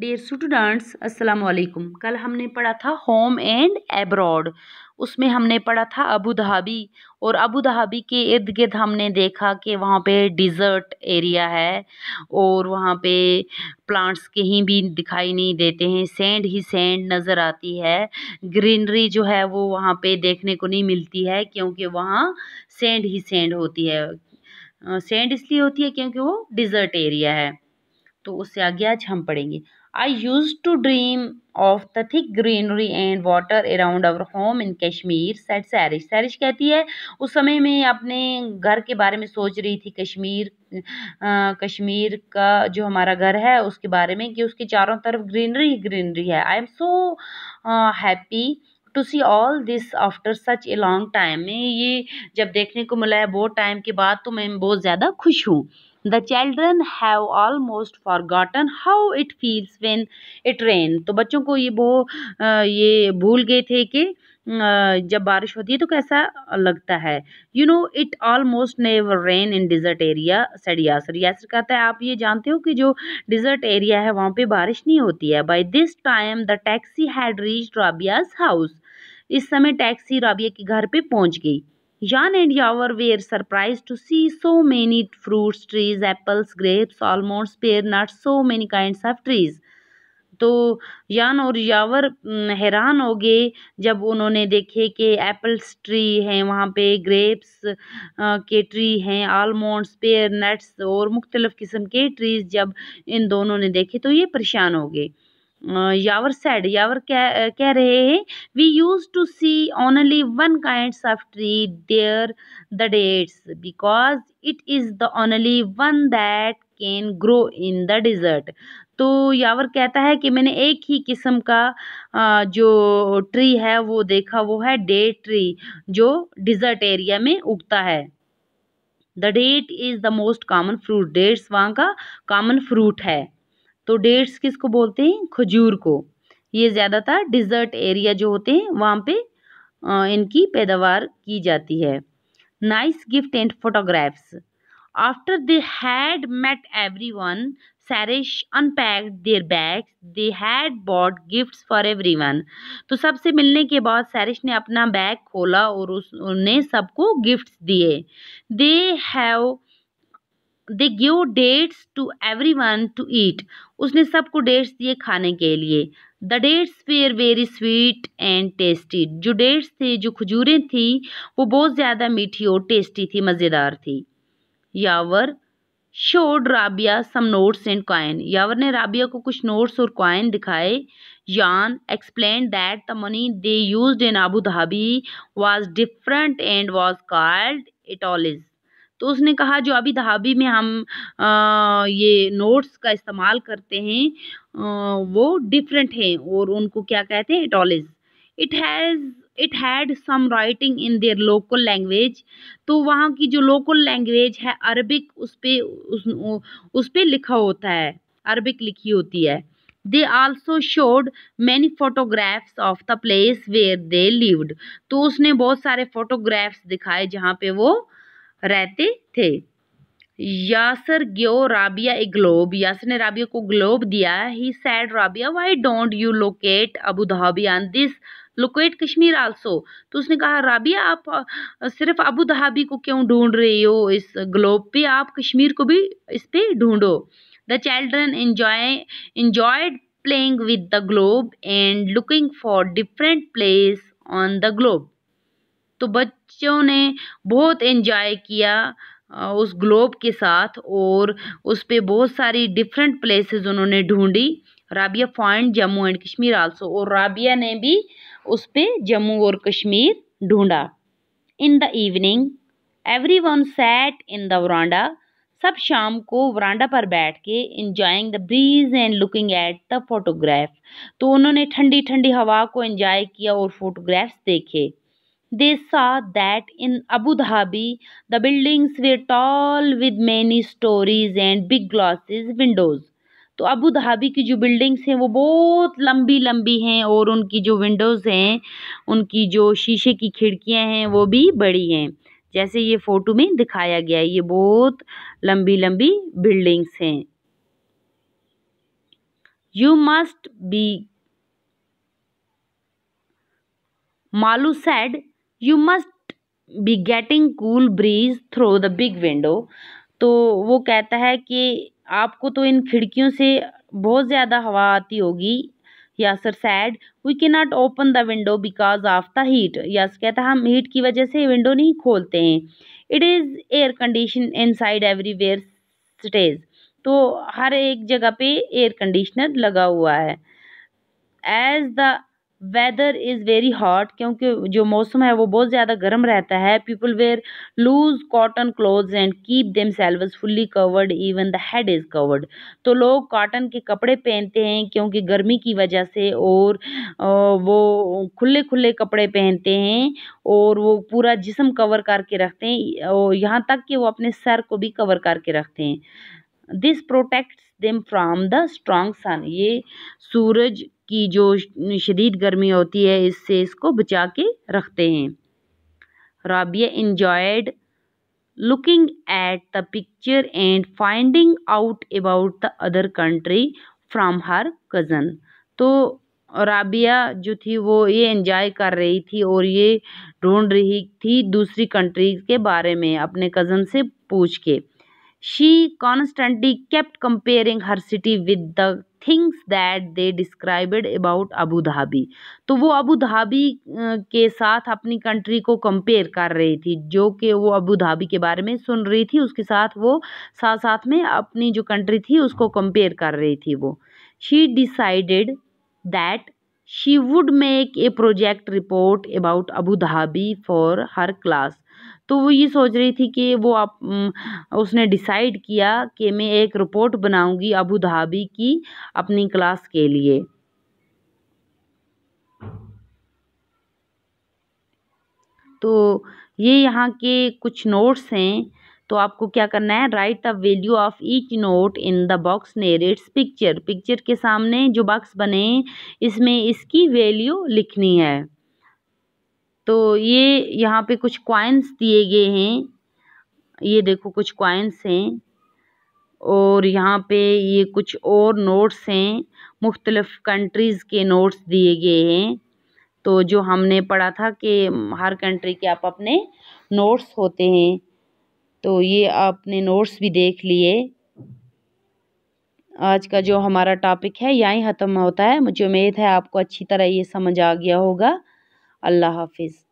Dear students अस्सलाम वालेकुम कल हमने पढ़ा था होम एंड एब्रॉड उसमें हमने पढ़ा था अबू धाबी और अबू धाबी के इर्द गिर्द हमने देखा कि वहाँ पे डिज़र्ट एरिया है और वहाँ पे प्लांट्स कहीं भी दिखाई नहीं देते हैं सैंड ही सैंड नज़र आती है ग्रीनरी जो है वो वहाँ पे देखने को नहीं मिलती है क्योंकि वहाँ सैंड ही सैंड होती है सैंड इसलिए होती है क्योंकि वो डिज़र्ट एरिया है तो उससे आगे आज हम पढ़ेंगे I used to dream of the thick greenery and water around our home in Kashmir, said Sarish. Sarish कहती है उस समय में अपने घर के बारे में सोच रही थी कश्मीर कश्मीर का जो हमारा घर है उसके बारे में कि उसके चारों तरफ ग्रीनरी ही ग्रीनरी है I am so happy to see all this after such a long time में ये जब देखने को मिला है बहुत टाइम के बाद तो मैं बहुत ज़्यादा खुश हूँ the children have almost forgotten how it feels when it rain तो बच्चों को ये वो ये भूल गए थे कि जब बारिश होती है तो कैसा लगता है you know it almost never rain in desert area said Yasir Yasir कहता है आप ये जानते हो कि जो डिज़र्ट एरिया है वहाँ पे बारिश नहीं होती है by this time the taxi had reach Rabia's house इस समय टैक्सी राबिया के घर पे पहुँच गई Jan and Yavor were surprised to see so many fruits, trees, apples, grapes, almonds, pear nuts, so many kinds of trees. तो यान और यावर हैरान हो गए जब उन्होंने देखे कि एप्पल्स ट्री हैं वहाँ पे ग्रेप्स के ट्री हैं आलमोंड्स पेयर नट्स और मुख्तलिफ़ किस्म के ट्रीज़ जब इन दोनों ने देखे तो ये परेशान हो गए यावर सेड यावर कह कह रहे हैं we use to see only one kind of tree there the dates because it is the only one that can grow in the desert तो यावर कहता है कि मैंने एक ही किस्म का जो ट्री है वो देखा वो है डेट ट्री जो डिज़र्ट एरिया में उगता है the date is the most common fruit dates वहाँ का कॉमन फ्रूट है तो डेट्स किसको बोलते हैं खजूर को ये ज़्यादातर डिज़र्ट एरिया जो होते हैं वहाँ पे इनकी पैदावार की जाती है nice gift and photographs after they had met everyone सैरिश unpack their bag they had bought gift for everyone तो सबसे मिलने के बाद सैरिश ने अपना बैग खोला और उसने सबको गिफ्ट दिए they have they give dates to everyone to eat उसने सबको डेट्स दिए खाने के लिए the dates were very sweet and tasty जो डेट्स थे जो खजूरें थी वो बहुत ज़्यादा मीठी और टेस्टी थी मज़ेदार थी Yawar showed Rabia some notes and coin Yawar ने राबिया को कुछ नोट्स और कॉइन दिखाए यान explain that the money they use in Abu Dhabi was different and was called इटॉलिज तो उसने कहा जो अभी धाबी में हम ये नोट्स का इस्तेमाल करते हैं वो डिफरेंट हैं और उनको क्या कहते हैं इटॉलिज it has it had some writing in their local language तो वहाँ की जो लोकल लैंग्वेज है अरबिक उस पर उस, उस पर लिखा होता है अरबिक लिखी होती है they also showed many photographs of the place where they lived तो उसने बहुत सारे फोटोग्राफ्स दिखाए जहाँ पे वो रहते थे यासर ग्यो राबिया ए ग्लोब यासर ने राबिया को ग्लोब दिया he said Rabia why don't you locate Abu Dhabi on this locate Kashmir also तो उसने कहा राबिया आप सिर्फ अबू धाबी को क्यों ढूंढ रही हो इस ग्लोब पे आप कश्मीर को भी इस पे ढूंढो the children enjoy enjoyed playing with the globe and looking for different place on the globe तो बच बच्चों ने बहुत एंजॉय किया उस ग्लोब के साथ और उस पर बहुत सारी डिफरेंट प्लेसेस उन्होंने ढूंढी Rabia point Jammu and Kashmir also और राबिया ने भी उस पर जम्मू और कश्मीर ढूंढा in the evening everyone set in the veranda सब शाम को वरांडा पर बैठ के enjoying the breeze and looking at the photograph तो उन्होंने ठंडी ठंडी हवा को इंजॉय किया और फोटोग्राफ्स देखे They saw that in Abu Dhabi, the buildings were tall with many stories and big glasses windows. तो अबू धाबी की जो बिल्डिंग्स हैं वो बहुत लंबी लंबी हैं और उनकी जो विंडोज़ हैं उनकी जो शीशे की खिड़कियां हैं वो भी बड़ी हैं जैसे ये फ़ोटो में दिखाया गया है ये बहुत लंबी लंबी बिल्डिंग्स हैं you must be Malu said you must be getting cool breeze through the big window तो वो कहता है कि आपको तो इन खिड़कियों से बहुत ज़्यादा हवा आती होगी Yasir said we can not open the window because of the heat यास कहता हम हीट की वजह से विंडो नहीं खोलते हैं it is air condition inside everywhere स्टेज तो हर एक जगह पे एयर कंडीशनर लगा हुआ है as the weather is very hot क्योंकि जो मौसम है वो बहुत ज़्यादा गर्म रहता है people wear loose cotton cloth and keep themselves fully covered even the head is covered तो लोग कॉटन के कपड़े पहनते हैं क्योंकि गर्मी की वजह से और वो खुले खुले कपड़े पहनते हैं और वो पूरा जिसम कवर करके रखते हैं और यहाँ तक कि वो अपने सर को भी कवर करके रखते हैं this protects them from the strong sun ये सूरज की जो शदीद गर्मी होती है इससे इसको बचा के रखते हैं Rabia enjoyed looking at the picture and finding out about the other country from her cousin तो राबिया जो थी वो ये इंजॉय कर रही थी और ये ढूंढ रही थी दूसरी कंट्रीज के बारे में अपने कज़न से पूछ के She constantly kept comparing her city with the things that they described about Abu Dhabi तो वो अबू धाबी के साथ अपनी कंट्री को कंपेयर कर रही थी जो कि वो अबू धाबी के बारे में सुन रही थी उसके साथ वो साथ साथ में अपनी जो कंट्री थी उसको कंपेयर कर रही थी वो she decided that she would make a project report about Abu Dhabi for her class तो वो ये सोच रही थी कि वो आप उसने डिसाइड किया कि मैं एक रिपोर्ट बनाऊंगी अबू धाबी की अपनी क्लास के लिए तो ये यहाँ के कुछ नोट्स हैं तो आपको क्या करना है write the value of each note in the box near its picture picture के सामने जो बॉक्स बने इसमें इसकी वैल्यू लिखनी है तो ये यहाँ पे कुछ कॉइन्स दिए गए हैं ये देखो कुछ कॉइन्स हैं और यहाँ पे ये कुछ और नोट्स हैं मुख्तलफ़ कंट्रीज़ के नोट्स दिए गए हैं तो जो हमने पढ़ा था कि हर कंट्री के आप अपने नोट्स होते हैं तो ये आपने नोट्स भी देख लिए आज का जो हमारा टॉपिक है यहाँ ख़त्म होता है मुझे उम्मीद है आपको अच्छी तरह ये समझ आ गया होगा अल्लाह हाफिज़